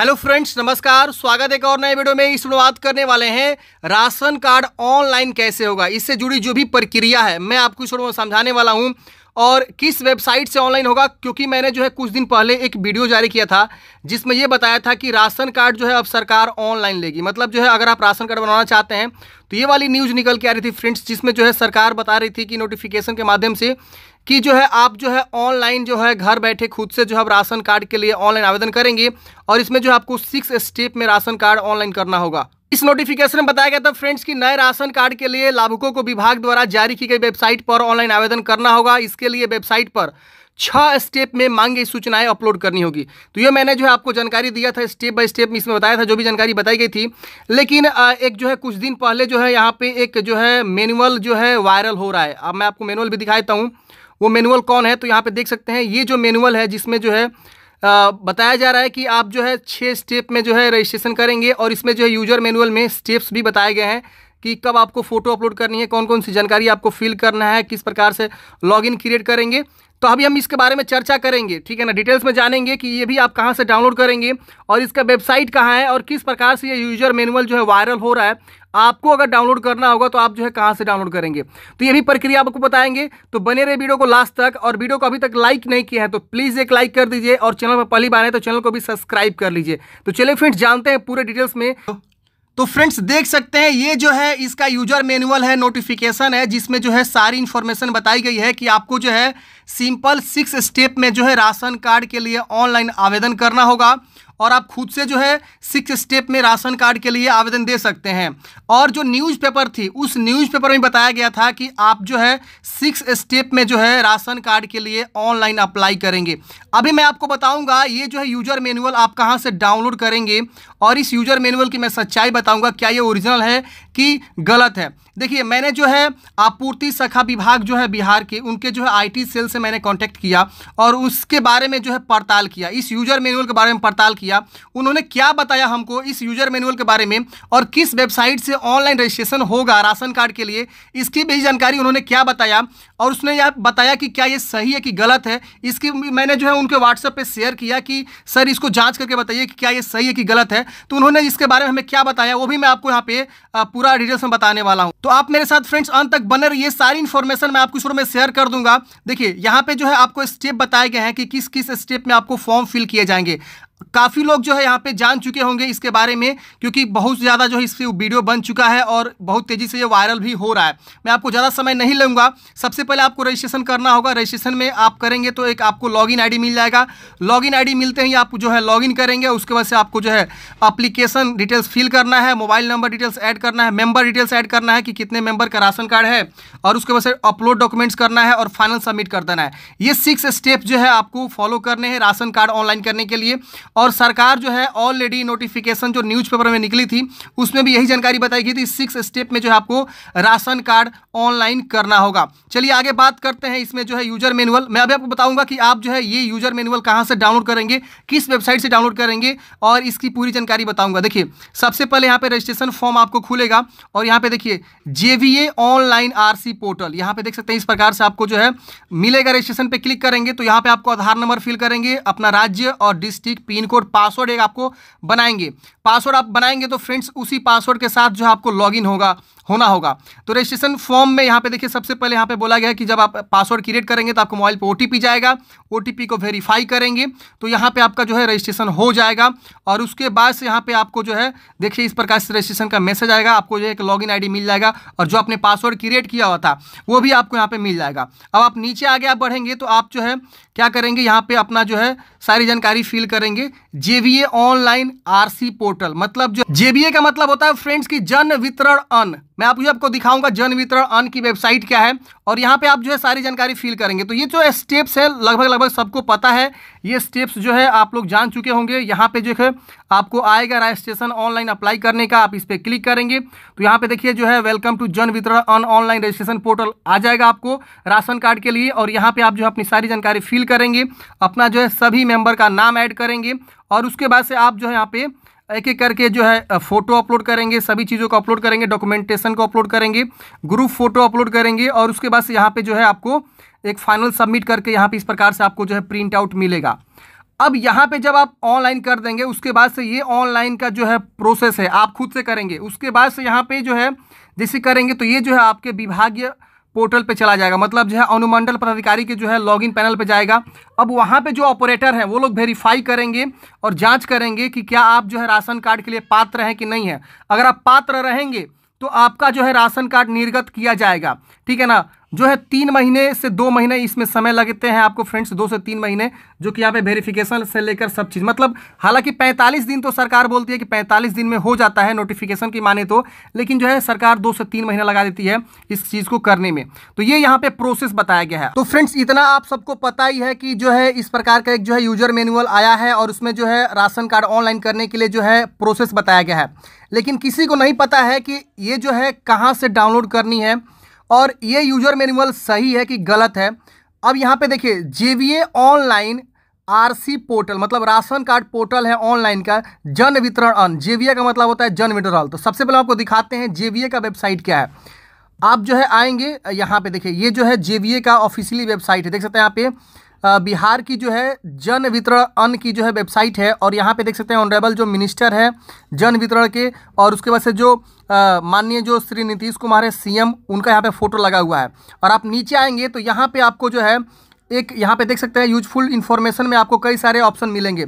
hello friends नमस्कार स्वागत है एक और नए वीडियो में इस बात करने वाले हैं राशन कार्ड ऑनलाइन कैसे होगा इससे जुड़ी जो भी प्रक्रिया है मैं आपको इस समझाने वाला हूं और किस वेबसाइट से ऑनलाइन होगा क्योंकि मैंने जो है कुछ दिन पहले एक वीडियो जारी किया था जिसमें यह बताया था कि राशन कार्ड जो है अब सरकार ऑनलाइन लेगी मतलब जो है अगर आप राशन कार्ड बनाना चाहते हैं तो ये वाली न्यूज़ निकल के आ रही थी फ्रेंड्स जिसमें जो है सरकार बता रही थी कि नोटिफिकेशन के माध्यम से कि जो है आप जो है ऑनलाइन जो है घर बैठे खुद से जो है राशन कार्ड के लिए ऑनलाइन आवेदन करेंगे और इसमें जो है आपको सिक्स स्टेप में राशन कार्ड ऑनलाइन करना होगा इस नोटिफिकेशन में बताया गया था फ्रेंड्स कि नए राशन कार्ड के लिए लाभुकों को विभाग द्वारा जारी की गई वेबसाइट पर ऑनलाइन आवेदन करना होगा इसके लिए वेबसाइट पर छह स्टेप में मांगे सूचनाएं अपलोड करनी होगी तो ये मैंने जो है आपको जानकारी दिया था स्टेप बाय स्टेप इसमें बताया था जो भी जानकारी बताई गई थी लेकिन एक जो है कुछ दिन पहले जो है यहाँ पे एक जो है मैनुअल जो है वायरल हो रहा है अब मैं आपको मैनुअल भी दिखाता हूँ वो मैनुअल कौन है तो यहाँ पे देख सकते हैं ये जो मैनुअल है जिसमें जो है बताया जा रहा है कि आप जो है छः स्टेप में जो है रजिस्ट्रेशन करेंगे और इसमें जो है यूजर मैनुअल में स्टेप्स भी बताए गए हैं कि कब आपको फ़ोटो अपलोड करनी है कौन कौन सी जानकारी आपको फिल करना है किस प्रकार से लॉगिन क्रिएट करेंगे तो अभी हम इसके बारे में चर्चा करेंगे ठीक है ना डिटेल्स में जानेंगे कि ये भी आप कहाँ से डाउनलोड करेंगे और इसका वेबसाइट कहाँ है और किस प्रकार से ये यूजर मैनुअल जो है वायरल हो रहा है आपको अगर डाउनलोड करना होगा तो आप जो है कहां से डाउनलोड करेंगे तो ये भी प्रक्रिया आपको बताएंगे तो बने रहे वीडियो को लास्ट तक और वीडियो को अभी तक लाइक नहीं किया है तो प्लीज़ एक लाइक कर दीजिए और चैनल पर पहली बार है तो चैनल को भी सब्सक्राइब कर लीजिए तो चलिए फ्रेंड्स जानते हैं पूरे डिटेल्स में तो फ्रेंड्स देख सकते हैं ये जो है इसका यूजर मैनुअल है नोटिफिकेशन है जिसमें जो है सारी इंफॉर्मेशन बताई गई है कि आपको जो है सिंपल सिक्स स्टेप में जो है राशन कार्ड के लिए ऑनलाइन आवेदन करना होगा और आप खुद से जो है सिक्स स्टेप में राशन कार्ड के लिए आवेदन दे सकते हैं और जो न्यूज़पेपर थी उस न्यूज़पेपर में बताया गया था कि आप जो है सिक्स स्टेप में जो है राशन कार्ड के लिए ऑनलाइन अप्लाई करेंगे अभी मैं आपको बताऊंगा ये जो है यूजर मैनुअल आप कहाँ से डाउनलोड करेंगे और इस यूजर मैनुअल की मैं सच्चाई बताऊंगा क्या ये ओरिजिनल है कि गलत है देखिए मैंने जो है आपूर्ति शाखा विभाग जो है बिहार के उनके जो है आईटी सेल से मैंने कांटेक्ट किया और उसके बारे में जो है पड़ताल किया इस यूजर मैनुअल के बारे में पड़ताल किया उन्होंने क्या बताया हमको इस यूजर मैनुअल के बारे में और किस वेबसाइट से ऑनलाइन रजिस्ट्रेशन होगा राशन कार्ड के लिए इसकी भी जानकारी उन्होंने क्या बताया और उसने यह बताया कि क्या ये सही है कि गलत है इसकी मैंने जो है उनके व्हाट्सएप पे शेयर किया कि सर इसको जांच करके बताइए कि क्या ये सही है कि गलत है तो उन्होंने इसके बारे में हमें क्या बताया वो भी मैं आपको यहाँ पे पूरा डिटेल्स में बताने वाला हूँ तो आप मेरे साथ फ्रेंड्स अंत तक बने रही सारी इन्फॉर्मेशन मैं आपको शुरू में शेयर कर दूंगा देखिए यहाँ पे जो है आपको स्टेप बताए गए हैं कि किस किस स्टेप में आपको फॉर्म फिल किए जाएंगे काफ़ी लोग जो है यहाँ पे जान चुके होंगे इसके बारे में क्योंकि बहुत ज़्यादा जो है इससे वीडियो बन चुका है और बहुत तेज़ी से ये वायरल भी हो रहा है मैं आपको ज़्यादा समय नहीं लूँगा सबसे पहले आपको रजिस्ट्रेशन करना होगा रजिस्ट्रेशन में आप करेंगे तो एक आपको लॉगिन आईडी मिल जाएगा लॉगिन आईडी मिलते ही आप जो है लॉगिन करेंगे उसके बाद से आपको जो है अप्लीकेशन डिटेल्स फिल करना है मोबाइल नंबर डिटेल्स ऐड करना है मेम्बर डिटेल्स ऐड करना है कि कितने मेम्बर का राशन कार्ड है और उसके बाद से अपलोड डॉक्यूमेंट्स करना है और फाइनल सबमिट कर देना है ये सिक्स स्टेप जो है आपको फॉलो करने हैं राशन कार्ड ऑनलाइन करने के लिए और सरकार जो है ऑलरेडी नोटिफिकेशन जो न्यूज़पेपर में निकली थी उसमें भी यही जानकारी बताई गई थी सिक्स स्टेप में जो है आपको राशन कार्ड ऑनलाइन करना होगा चलिए आगे बात करते हैं इसमें जो है यूजर मैनुअल मैं अभी आपको बताऊंगा कि आप जो है ये यूजर मैनुअल कहाँ से डाउनलोड करेंगे किस वेबसाइट से डाउनलोड करेंगे और इसकी पूरी जानकारी बताऊंगा देखिए सबसे पहले यहाँ पे रजिस्ट्रेशन फॉर्म आपको खुलेगा और यहाँ पे देखिए जेवीए ऑनलाइन आर पोर्टल यहाँ पे देख सकते हैं इस प्रकार से आपको जो है मिलेगा रजिस्ट्रेशन पर क्लिक करेंगे तो यहाँ पे आपको आधार नंबर फिल करेंगे अपना राज्य और district P pin code password एक आपको बनाएंगे पासवर्ड आप बनाएंगे तो फ्रेंड्स उसी पासवर्ड के साथ जो आपको लॉगिन होगा होना होगा तो रजिस्ट्रेशन फॉर्म में यहाँ पे देखिए सबसे पहले यहाँ पे बोला गया है कि जब आप पासवर्ड क्रिएट करेंगे तो आपको मोबाइल पे ओटीपी जाएगा ओटीपी को वेरीफाई करेंगे तो यहाँ पे आपका जो है रजिस्ट्रेशन हो जाएगा और उसके बाद से यहाँ पे आपको जो है देखिए इस प्रकार से रजिस्ट्रेशन का मैसेज आएगा आपको जो है एक लॉग इन मिल जाएगा और जो आपने पासवर्ड क्रिएट किया हुआ था वो भी आपको यहाँ पर मिल जाएगा अब आप नीचे आगे आप बढ़ेंगे तो आप जो है क्या करेंगे यहाँ पर अपना जो है सारी जानकारी फिल करेंगे जेबीए ऑनलाइन आरसी पोर्टल मतलब जो जेबीए का मतलब होता है फ्रेंड्स की जन वितरण अन मैं आप आपको दिखाऊंगा जन वितरण अन की वेबसाइट क्या है और यहाँ पे आप जो है सारी जानकारी फील करेंगे तो ये जो स्टेप्स है लगभग लगभग सबको पता है ये स्टेप्स जो है आप लोग जान चुके होंगे यहाँ पे जो है आपको आएगा रजिस्ट्रेशन ऑनलाइन अप्लाई करने का आप इस पर क्लिक करेंगे तो यहाँ पे देखिए जो है वेलकम टू जन वितरण अन ऑनलाइन रजिस्ट्रेशन पोर्टल आ जाएगा आपको राशन कार्ड के लिए और यहाँ पे आप जो है अपनी सारी जानकारी फिल करेंगे अपना जो है सभी मेंबर का नाम ऐड करेंगे और उसके बाद से आप जो है यहाँ पे एक एक करके जो है फोटो अपलोड करेंगे सभी चीज़ों को अपलोड करेंगे डॉक्यूमेंटेशन को अपलोड करेंगे ग्रुप फोटो अपलोड करेंगे और उसके बाद से यहाँ पे जो है आपको एक फाइनल सबमिट करके यहाँ पे इस प्रकार से आपको जो है प्रिंट आउट मिलेगा अब यहाँ पे जब आप ऑनलाइन कर देंगे उसके बाद से ये ऑनलाइन का जो है प्रोसेस है आप खुद से करेंगे उसके बाद से यहाँ पे जो है जैसे करेंगे तो ये जो है आपके विभागीय पोर्टल पे चला जाएगा मतलब जो है अनुमंडल पदाधिकारी के जो है लॉगिन पैनल पे जाएगा अब वहाँ पे जो ऑपरेटर हैं वो लोग वेरीफाई करेंगे और जांच करेंगे कि क्या आप जो है राशन कार्ड के लिए पात्र हैं कि नहीं है अगर आप पात्र रहेंगे तो आपका जो है राशन कार्ड निर्गत किया जाएगा ठीक है ना जो है तीन महीने से दो महीने इसमें समय लगते हैं आपको फ्रेंड्स दो से तीन महीने जो कि यहाँ पे वेरिफिकेशन से लेकर सब चीज़ मतलब हालांकि 45 दिन तो सरकार बोलती है कि 45 दिन में हो जाता है नोटिफिकेशन की माने तो लेकिन जो है सरकार दो से तीन महीना लगा देती है इस चीज़ को करने में तो ये यहाँ पे प्रोसेस बताया गया है तो फ्रेंड्स इतना आप सबको पता ही है कि जो है इस प्रकार का एक जो है यूजर मैनुअल आया है और उसमें जो है राशन कार्ड ऑनलाइन करने के लिए जो है प्रोसेस बताया गया है लेकिन किसी को नहीं पता है कि ये जो है कहाँ से डाउनलोड करनी है और ये यूजर मैनुअल सही है कि गलत है अब यहाँ पे देखिए जेवीए ऑनलाइन आरसी पोर्टल मतलब राशन कार्ड पोर्टल है ऑनलाइन का जन वितरण अन जेवीए का मतलब होता है जन वितरण तो सबसे पहले आपको दिखाते हैं जेवीए का वेबसाइट क्या है आप जो है आएंगे यहाँ पे देखिए ये जो है जेवीए का ऑफिशियली वेबसाइट है देख सकते हैं यहाँ पे बिहार की जो है जन वितरण अन्न की जो है वेबसाइट है और यहाँ पे देख सकते हैं ऑनरेबल जो मिनिस्टर है जन वितरण के और उसके बाद से जो माननीय जो श्री नीतीश कुमार है सीएम उनका यहाँ पे फोटो लगा हुआ है और आप नीचे आएंगे तो यहाँ पे आपको जो है एक यहाँ पे देख सकते हैं यूजफुल इन्फॉर्मेशन में आपको कई सारे ऑप्शन मिलेंगे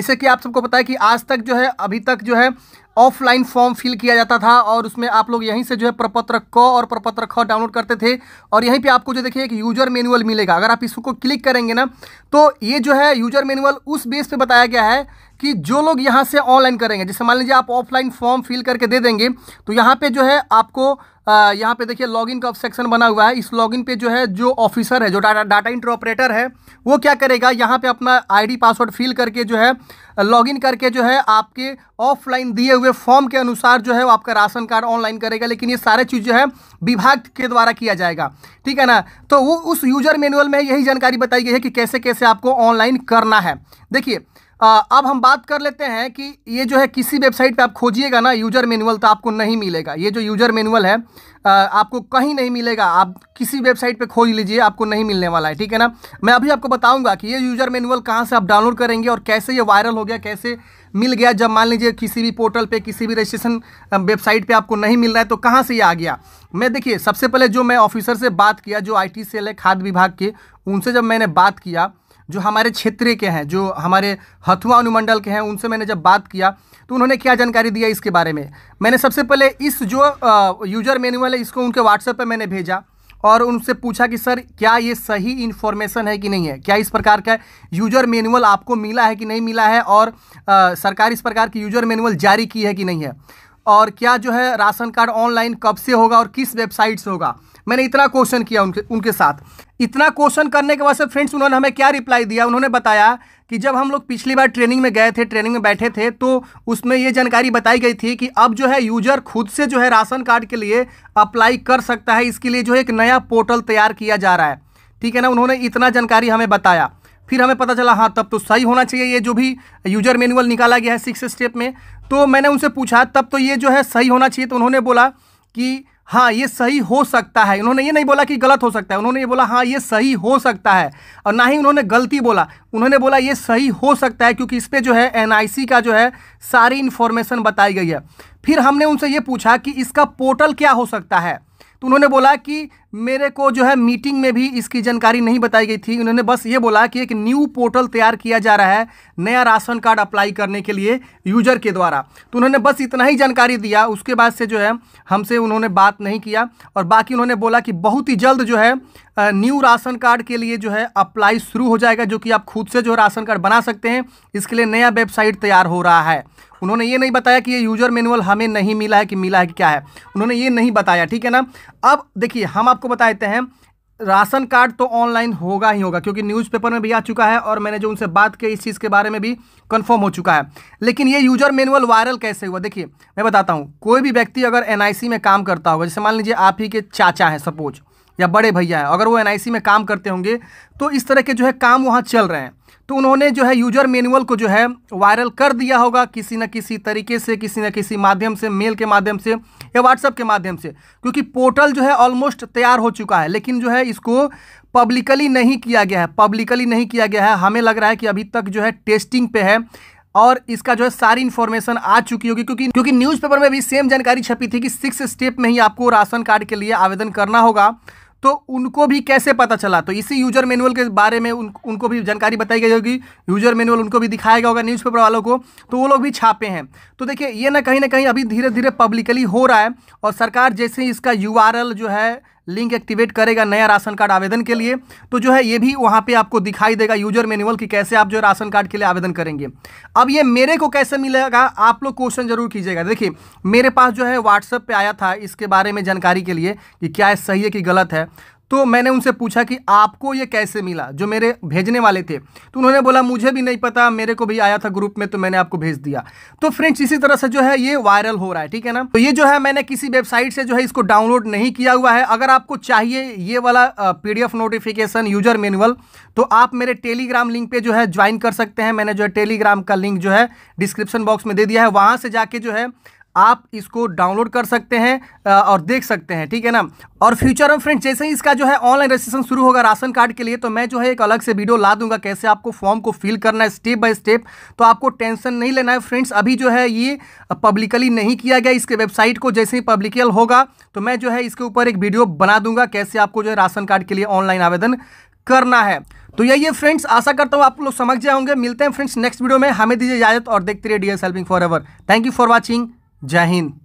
ऐसे कि आप सबको पता है कि आज तक जो है अभी तक जो है ऑफलाइन फॉर्म फिल किया जाता था और उसमें आप लोग यहीं से जो है प्रपत्र क और प्रपत्र ख डाउनलोड करते थे और यहीं पे आपको जो देखिए एक यूजर मैनुअल मिलेगा अगर आप इसको क्लिक करेंगे ना तो ये जो है यूजर मैनुअल उस बेस पे बताया गया है कि जो लोग यहाँ से ऑनलाइन करेंगे जैसे मान लीजिए आप ऑफलाइन फॉर्म फिल करके दे देंगे तो यहाँ पर जो है आपको यहाँ पे देखिए लॉगिन का सेक्शन बना हुआ है इस लॉगिन पे जो है जो ऑफिसर है जो डाटा डाटा इंटर ऑपरेटर है वो क्या करेगा यहाँ पे अपना आईडी पासवर्ड फिल करके जो है लॉगिन करके जो है आपके ऑफलाइन दिए हुए फॉर्म के अनुसार जो है वो आपका राशन कार्ड ऑनलाइन करेगा लेकिन ये सारे चीज़ जो है विभाग के द्वारा किया जाएगा ठीक है ना तो वो उस यूजर मैनुअल में यही जानकारी बताई गई है कि कैसे कैसे आपको ऑनलाइन करना है देखिए आ, अब हम बात कर लेते हैं कि ये जो है किसी वेबसाइट पे आप खोजिएगा ना यूजर मैनुअल तो आपको नहीं मिलेगा ये जो यूजर मैनुअल है आ, आपको कहीं नहीं मिलेगा आप किसी वेबसाइट पे खोज लीजिए आपको नहीं मिलने वाला है ठीक है ना मैं अभी आपको बताऊंगा कि ये यूजर मैनुअल कहाँ से आप डाउनलोड करेंगे और कैसे ये वायरल हो गया कैसे मिल गया जब मान लीजिए किसी भी पोर्टल पर किसी भी रजिस्ट्रेशन वेबसाइट पर आपको नहीं मिल रहा है तो कहाँ से ये आ गया मैं देखिए सबसे पहले जो मैं ऑफिसर से बात किया जो आई सेल है खाद्य विभाग के उनसे जब मैंने बात किया जो हमारे क्षेत्र के हैं जो हमारे हथुआ अनुमंडल के हैं उनसे मैंने जब बात किया तो उन्होंने क्या जानकारी दिया इसके बारे में मैंने सबसे पहले इस जो यूज़र मैनुअल है इसको उनके व्हाट्सएप पर मैंने भेजा और उनसे पूछा कि सर क्या ये सही इन्फॉर्मेशन है कि नहीं है क्या इस प्रकार का यूजर मैनुअल आपको मिला है कि नहीं मिला है और आ, सरकार इस प्रकार की यूजर मैनुअल जारी की है कि नहीं है और क्या जो है राशन कार्ड ऑनलाइन कब से होगा और किस वेबसाइट से होगा मैंने इतना क्वेश्चन किया उनके उनके साथ इतना क्वेश्चन करने के वजह से फ्रेंड्स उन्होंने हमें क्या रिप्लाई दिया उन्होंने बताया कि जब हम लोग पिछली बार ट्रेनिंग में गए थे ट्रेनिंग में बैठे थे तो उसमें ये जानकारी बताई गई थी कि अब जो है यूजर खुद से जो है राशन कार्ड के लिए अप्लाई कर सकता है इसके लिए जो है एक नया पोर्टल तैयार किया जा रहा है ठीक है ना उन्होंने इतना जानकारी हमें बताया फिर हमें पता चला हाँ तब तो सही होना चाहिए ये जो भी यूजर मैनुअल निकाला गया है सिक्स स्टेप में तो मैंने उनसे पूछा तब तो ये जो है सही होना चाहिए तो उन्होंने बोला कि हाँ ये सही हो सकता है उन्होंने ये नहीं बोला कि गलत हो सकता है उन्होंने ये बोला हाँ ये सही हो सकता है और ना ही उन्होंने गलती बोला उन्होंने बोला ये सही हो सकता है क्योंकि इस पर जो है एन का जो है सारी इन्फॉर्मेशन बताई गई है फिर हमने उनसे ये पूछा कि इसका पोर्टल क्या हो सकता है तो उन्होंने बोला कि मेरे को जो है मीटिंग में भी इसकी जानकारी नहीं बताई गई थी उन्होंने बस ये बोला कि एक न्यू पोर्टल तैयार किया जा रहा है नया राशन कार्ड अप्लाई करने के लिए यूजर के द्वारा तो उन्होंने बस इतना ही जानकारी दिया उसके बाद से जो है हमसे उन्होंने बात नहीं किया और बाकी उन्होंने बोला कि बहुत ही जल्द जो है न्यू राशन कार्ड के लिए जो है अप्लाई शुरू हो जाएगा जो कि आप खुद से जो राशन कार्ड बना सकते हैं इसके लिए नया वेबसाइट तैयार हो रहा है उन्होंने ये नहीं बताया कि ये यूजर मैनुअल हमें नहीं मिला है कि मिला है कि क्या है उन्होंने ये नहीं बताया ठीक है ना अब देखिए हम आपको आपको बता देते हैं राशन कार्ड तो ऑनलाइन होगा ही होगा क्योंकि न्यूज़पेपर में भी आ चुका है और मैंने जो उनसे बात की इस चीज़ के बारे में भी कंफर्म हो चुका है लेकिन ये यूजर मैनुअल वायरल कैसे हुआ देखिए मैं बताता हूँ कोई भी व्यक्ति अगर एनआईसी में काम करता होगा जैसे मान लीजिए आप ही के चाचा हैं सपोज़ या बड़े भैया हैं अगर वो एन में काम करते होंगे तो इस तरह के जो है काम वहाँ चल रहे हैं तो उन्होंने जो है यूजर मैनुअल को जो है वायरल कर दिया होगा किसी न किसी तरीके से किसी न किसी माध्यम से मेल के माध्यम से या व्हाट्सएप के माध्यम से क्योंकि पोर्टल जो है ऑलमोस्ट तैयार हो चुका है लेकिन जो है इसको पब्लिकली नहीं किया गया है पब्लिकली नहीं किया गया है हमें लग रहा है कि अभी तक जो है टेस्टिंग पे है और इसका जो है सारी इन्फॉर्मेशन आ चुकी होगी क्योंकि क्योंकि न्यूज़पेपर में भी सेम जानकारी छपी थी कि सिक्स स्टेप में ही आपको राशन कार्ड के लिए आवेदन करना होगा तो उनको भी कैसे पता चला तो इसी यूजर मैनुअल के बारे में उन, उनको भी जानकारी बताई गई होगी यूजर मैनुअल उनको भी दिखाया गया होगा न्यूज़पेपर वालों को तो वो लोग भी छापे हैं तो देखिए ये ना कहीं ना कहीं अभी धीरे धीरे पब्लिकली हो रहा है और सरकार जैसे ही इसका यू जो है लिंक एक्टिवेट करेगा नया राशन कार्ड आवेदन के लिए तो जो है ये भी वहाँ पे आपको दिखाई देगा यूजर मैनुअल कि कैसे आप जो राशन कार्ड के लिए आवेदन करेंगे अब ये मेरे को कैसे मिलेगा आप लोग क्वेश्चन जरूर कीजिएगा देखिए मेरे पास जो है व्हाट्सएप पे आया था इसके बारे में जानकारी के लिए कि क्या सही है कि गलत है तो मैंने उनसे पूछा कि आपको ये कैसे मिला जो मेरे भेजने वाले थे तो उन्होंने बोला मुझे भी नहीं पता मेरे को भी आया था ग्रुप में तो मैंने आपको भेज दिया तो फ्रेंड्स इसी तरह से जो है ये वायरल हो रहा है ठीक है ना तो ये जो है मैंने किसी वेबसाइट से जो है इसको डाउनलोड नहीं किया हुआ है अगर आपको चाहिए ये वाला पी नोटिफिकेशन यूजर मैनुअल तो आप मेरे टेलीग्राम लिंक पर जो है ज्वाइन कर सकते हैं मैंने जो है टेलीग्राम का लिंक जो है डिस्क्रिप्शन बॉक्स में दे दिया है वहाँ से जाके जो है आप इसको डाउनलोड कर सकते हैं और देख सकते हैं ठीक है ना और फ्यूचर में फ्रेंड्स जैसे ही इसका जो है ऑनलाइन रजिस्ट्रेशन शुरू होगा राशन कार्ड के लिए तो मैं जो है एक अलग से वीडियो ला दूंगा कैसे आपको फॉर्म को फिल करना है स्टेप बाय स्टेप तो आपको टेंशन नहीं लेना है फ्रेंड्स अभी जो है ये पब्लिकली नहीं किया गया इसके वेबसाइट को जैसे ही पब्लिकल होगा तो मैं जो है इसके ऊपर एक वीडियो बना दूंगा कैसे आपको जो है राशन कार्ड के लिए ऑनलाइन आवेदन करना है तो यही है फ्रेंड्स आशा करता हूँ आप लोग समझ जाए होंगे मिलते हैं फ्रेंड्स नेक्स्ट वीडियो में हमें दीजिए इजाजत और देखते रहिए D S helping for ever thank you for watching जय हिंद